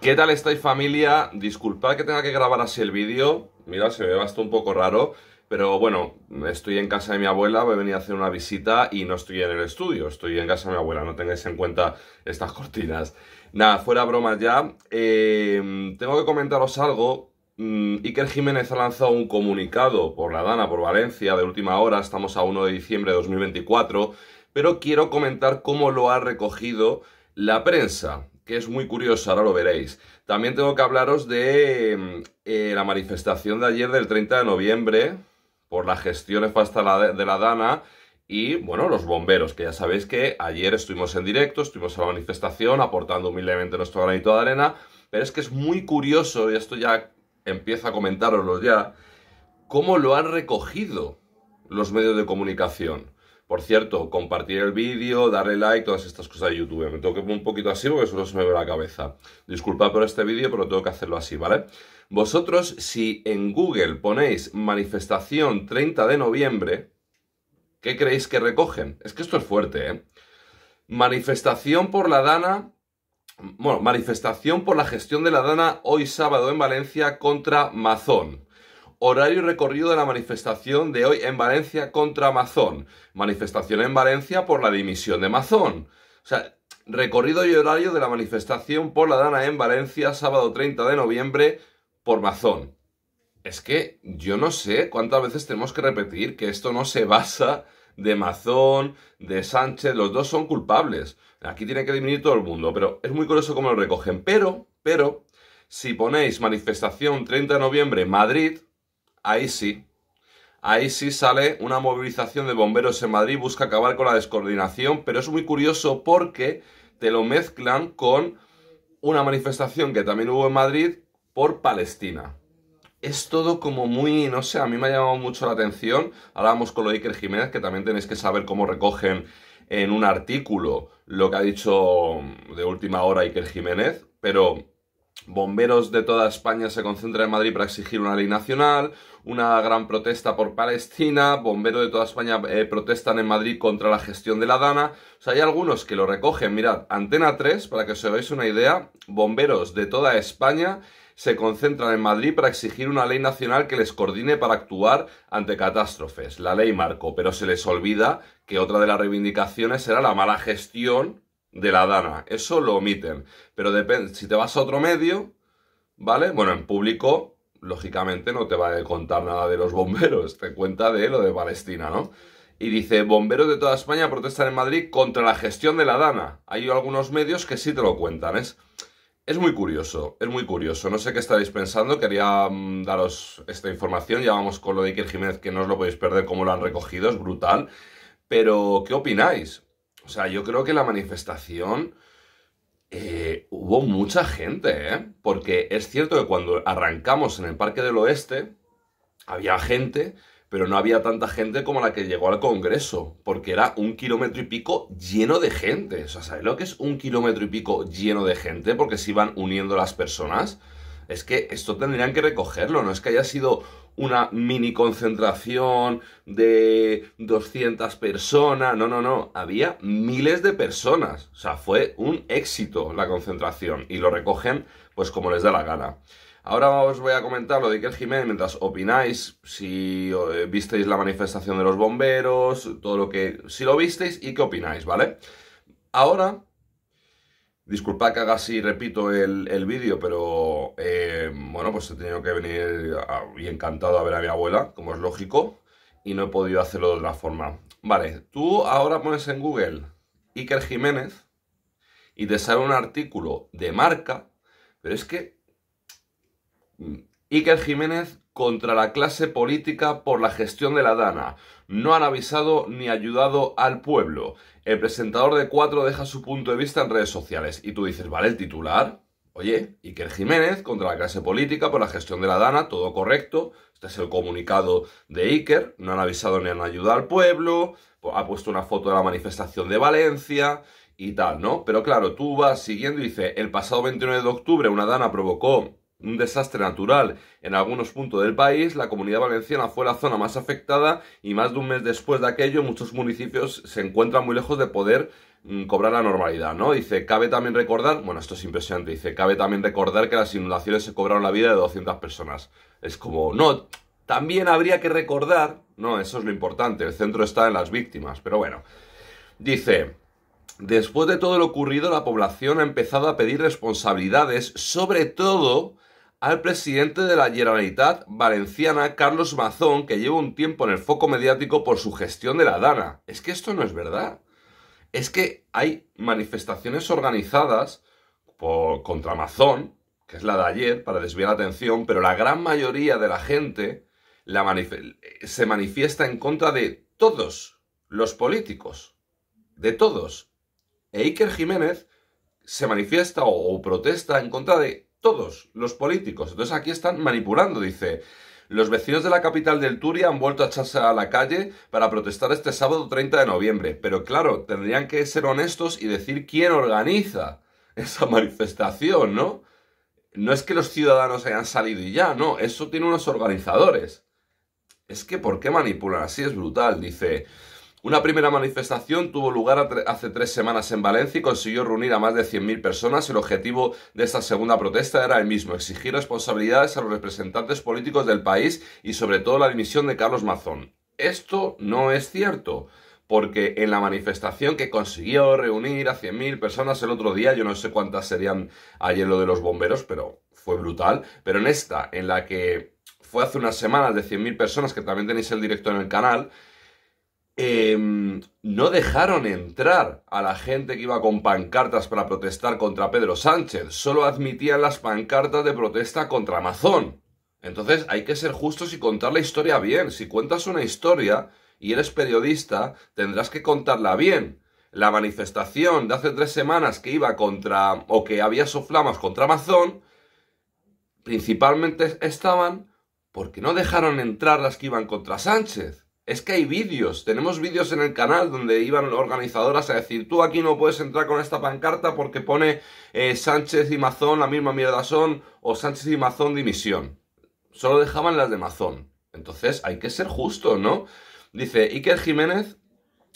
¿Qué tal estáis familia? Disculpad que tenga que grabar así el vídeo. Mira, se me va un poco raro. Pero bueno, estoy en casa de mi abuela, voy a venir a hacer una visita y no estoy en el estudio, estoy en casa de mi abuela, no tengáis en cuenta estas cortinas. Nada, fuera bromas ya, eh, tengo que comentaros algo. Mm, Iker Jiménez ha lanzado un comunicado por la Dana, por Valencia, de última hora, estamos a 1 de diciembre de 2024, pero quiero comentar cómo lo ha recogido la prensa que es muy curioso, ahora lo veréis. También tengo que hablaros de mm, eh, la manifestación de ayer del 30 de noviembre por la gestión nefasta de la Dana y, bueno, los bomberos, que ya sabéis que ayer estuvimos en directo, estuvimos a la manifestación aportando humildemente nuestro granito de arena, pero es que es muy curioso, y esto ya empieza a comentároslo ya, cómo lo han recogido los medios de comunicación. Por cierto, compartir el vídeo, darle like, todas estas cosas de YouTube. Me tengo que un poquito así porque solo se me ve la cabeza. Disculpad por este vídeo, pero tengo que hacerlo así, ¿vale? Vosotros, si en Google ponéis manifestación 30 de noviembre, ¿qué creéis que recogen? Es que esto es fuerte, ¿eh? Manifestación por la Dana bueno, manifestación por la gestión de la Dana hoy sábado en Valencia contra Mazón. Horario y recorrido de la manifestación de hoy en Valencia contra Mazón. Manifestación en Valencia por la dimisión de Mazón. O sea, recorrido y horario de la manifestación por la Dana en Valencia, sábado 30 de noviembre, por Mazón. Es que yo no sé cuántas veces tenemos que repetir que esto no se basa de Mazón, de Sánchez, los dos son culpables. Aquí tiene que diminuir todo el mundo, pero es muy curioso cómo lo recogen. Pero, pero, si ponéis manifestación 30 de noviembre Madrid, Ahí sí. Ahí sí sale una movilización de bomberos en Madrid, busca acabar con la descoordinación, pero es muy curioso porque te lo mezclan con una manifestación que también hubo en Madrid por Palestina. Es todo como muy, no sé, a mí me ha llamado mucho la atención. Ahora con lo Iker Jiménez, que también tenéis que saber cómo recogen en un artículo lo que ha dicho de última hora Iker Jiménez, pero Bomberos de toda España se concentran en Madrid para exigir una ley nacional, una gran protesta por Palestina, bomberos de toda España eh, protestan en Madrid contra la gestión de la Dana. O sea, hay algunos que lo recogen. Mirad, Antena 3, para que os hagáis una idea, bomberos de toda España se concentran en Madrid para exigir una ley nacional que les coordine para actuar ante catástrofes, la ley Marco, pero se les olvida que otra de las reivindicaciones era la mala gestión de la dana. Eso lo omiten. Pero depende, si te vas a otro medio, ¿vale? Bueno, en público, lógicamente no te va a contar nada de los bomberos, te cuenta de lo de Palestina, ¿no? Y dice, bomberos de toda España protestan en Madrid contra la gestión de la dana. Hay algunos medios que sí te lo cuentan, ¿es? Es muy curioso, es muy curioso. No sé qué estaréis pensando, quería mm, daros esta información. Ya vamos con lo de Iker Jiménez, que no os lo podéis perder como lo han recogido, es brutal. Pero, ¿qué opináis? O sea, yo creo que la manifestación eh, hubo mucha gente, ¿eh? Porque es cierto que cuando arrancamos en el Parque del Oeste, había gente, pero no había tanta gente como la que llegó al Congreso, porque era un kilómetro y pico lleno de gente. O sea, ¿sabes lo que es un kilómetro y pico lleno de gente? Porque se iban uniendo las personas. Es que esto tendrían que recogerlo, no es que haya sido una mini concentración de 200 personas, no, no, no, había miles de personas, o sea, fue un éxito la concentración y lo recogen pues como les da la gana. Ahora os voy a comentar lo de Iker Jiménez mientras opináis si eh, visteis la manifestación de los bomberos, todo lo que... si lo visteis y qué opináis, ¿vale? Ahora Disculpad que haga así, repito, el, vídeo, pero eh, bueno, pues he tenido que venir y encantado a ver a mi abuela, como es lógico, y no he podido hacerlo de otra forma. Vale, tú ahora pones en Google Iker Jiménez y te sale un artículo de marca, pero es que Iker Jiménez contra la clase política por la gestión de la Dana. No han avisado ni ayudado al pueblo. El presentador de Cuatro deja su punto de vista en redes sociales. Y tú dices, ¿vale el titular? Oye, Iker Jiménez contra la clase política por la gestión de la Dana, todo correcto. Este es el comunicado de Iker. No han avisado ni han ayudado al pueblo. Ha puesto una foto de la manifestación de Valencia y tal, ¿no? Pero claro, tú vas siguiendo y dices, el pasado 29 de octubre una Dana provocó un desastre natural en algunos puntos del país, la comunidad valenciana fue la zona más afectada y más de un mes después de aquello muchos municipios se encuentran muy lejos de poder mm, cobrar la normalidad, ¿no? Dice, cabe también recordar, bueno, esto es impresionante, dice, cabe también recordar que las inundaciones se cobraron la vida de 200 personas. Es como, no, también habría que recordar, no, eso es lo importante, el centro está en las víctimas, pero bueno. Dice, después de todo lo ocurrido, la población ha empezado a pedir responsabilidades, sobre todo al presidente de la Generalitat Valenciana, Carlos Mazón, que lleva un tiempo en el foco mediático por su gestión de la Dana. Es que esto no es verdad. Es que hay manifestaciones organizadas por, contra Mazón, que es la de ayer, para desviar la atención, pero la gran mayoría de la gente se manifiesta en contra de todos los políticos. De todos. E Iker Jiménez se manifiesta o protesta en contra de todos los políticos. Entonces aquí están manipulando, dice. Los vecinos de la capital del Turia han vuelto a echarse a la calle para protestar este sábado 30 de noviembre. Pero claro, tendrían que ser honestos y decir quién organiza esa manifestación, ¿no? No es que los ciudadanos hayan salido y ya, no, eso tiene unos organizadores. Es que ¿por qué manipulan así? Es brutal, dice. Una primera manifestación tuvo lugar hace tres semanas en Valencia y consiguió reunir a más de 100.000 personas. El objetivo de esta segunda protesta era el mismo, exigir responsabilidades a los representantes políticos del país y sobre todo la dimisión de Carlos Mazón. Esto no es cierto porque en la manifestación que consiguió reunir a 100.000 personas el otro día, yo no sé cuántas serían ayer lo de los bomberos, pero fue brutal, pero en esta, en la que fue hace unas semanas de 100.000 personas, que también tenéis el director en el canal, Em, no dejaron entrar a la gente que iba con pancartas para protestar contra Pedro Sánchez, solo admitían las pancartas de protesta contra Amazon. Entonces hay que ser justos y contar la historia bien. Si cuentas una historia y eres periodista, tendrás que contarla bien. La manifestación de hace tres semanas que iba contra o que había soflamas contra Amazon, principalmente estaban porque no dejaron entrar las que iban contra Sánchez. Es que hay vídeos, tenemos vídeos en el canal donde iban organizadoras a decir, tú aquí no puedes entrar con esta pancarta porque pone eh, Sánchez y Mazón la misma mierda son o Sánchez y Mazón dimisión. Solo dejaban las de Mazón. Entonces hay que ser justo, ¿no? Dice Iker Jiménez,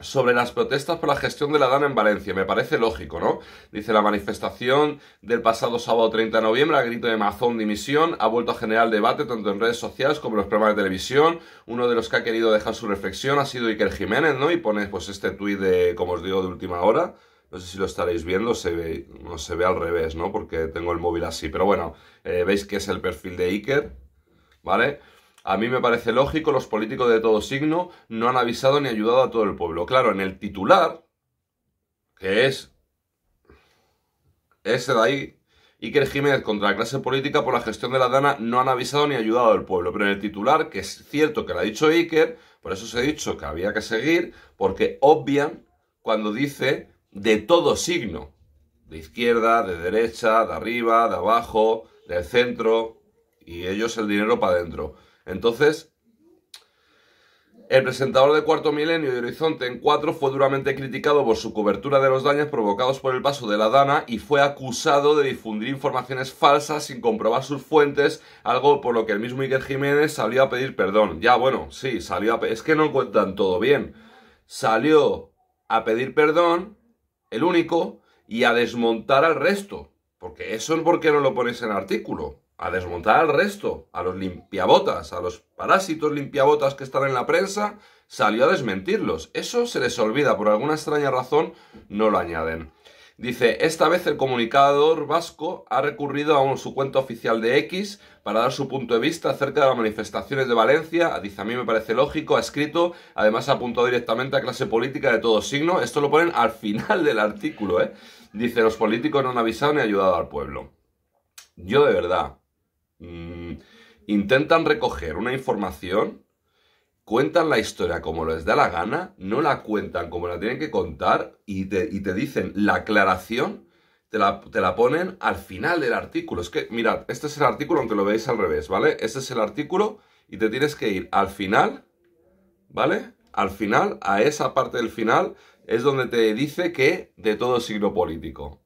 sobre las protestas por la gestión de la DANA en Valencia. Me parece lógico, ¿no? Dice la manifestación del pasado sábado 30 de noviembre, a grito de Mazón dimisión, ha vuelto a generar debate tanto en redes sociales como en los programas de televisión. Uno de los que ha querido dejar su reflexión ha sido Iker Jiménez, ¿no? Y pone pues este tuit de, como os digo, de última hora. No sé si lo estaréis viendo, se ve, no se ve al revés, ¿no? Porque tengo el móvil así. Pero bueno, eh, veis que es el perfil de Iker, ¿vale? A mí me parece lógico, los políticos de todo signo no han avisado ni ayudado a todo el pueblo. Claro, en el titular, que es ese de ahí, Iker Jiménez contra la clase política por la gestión de la Dana no han avisado ni ayudado al pueblo. Pero en el titular, que es cierto que lo ha dicho Iker, por eso se ha dicho que había que seguir, porque obvian cuando dice de todo signo. De izquierda, de derecha, de arriba, de abajo, del centro, y ellos el dinero para adentro. Entonces, el presentador de Cuarto Milenio y Horizonte en 4 fue duramente criticado por su cobertura de los daños provocados por el paso de la Dana y fue acusado de difundir informaciones falsas sin comprobar sus fuentes, algo por lo que el mismo Iker Jiménez salió a pedir perdón. Ya bueno, sí, salió a es que no cuentan todo bien. Salió a pedir perdón, el único, y a desmontar al resto, porque eso es porque no lo ponéis en artículo a desmontar al resto, a los limpiabotas, a los parásitos limpiabotas que están en la prensa, salió a desmentirlos. Eso se les olvida, por alguna extraña razón no lo añaden. Dice, esta vez el comunicador vasco ha recurrido a su cuenta oficial de X para dar su punto de vista acerca de las manifestaciones de Valencia. Ah, dice, a mí me parece lógico, ha escrito, además ha apuntado directamente a clase política de todo signo. Esto lo ponen al final del artículo, ¿eh? Dice, los políticos no han avisado ni ayudado al pueblo. Yo de verdad, Mm, intentan recoger una información, cuentan la historia como les da la gana, no la cuentan como la tienen que contar y te, dicen la aclaración, te la, te la, ponen al final del artículo. Es que, mirad, este es el artículo, aunque lo veáis al revés, ¿vale? Este es el artículo y te tienes que ir al final, ¿vale? Al final, a esa parte del final, es donde te dice que de todo signo político.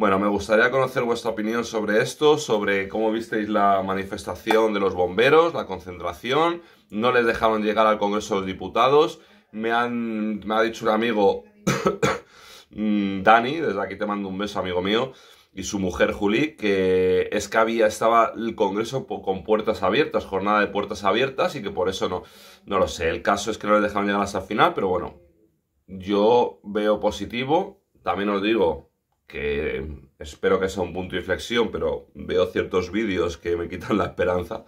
Bueno, me gustaría conocer vuestra opinión sobre esto, sobre cómo visteis la manifestación de los bomberos, la concentración, no les dejaron llegar al Congreso los Diputados, me, me ha dicho un amigo, mm, Dani, desde aquí te mando un beso, amigo mío, y su mujer Juli, que es que había, estaba el Congreso con puertas abiertas, jornada de puertas abiertas, y que por eso no, no lo sé. El caso es que no les dejaron llegar hasta el final, pero bueno, yo veo positivo, también os digo, que espero que sea un punto de inflexión, pero veo ciertos vídeos que me quitan la esperanza.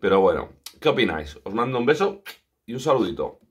Pero bueno, ¿qué opináis? Os mando un beso y un saludito.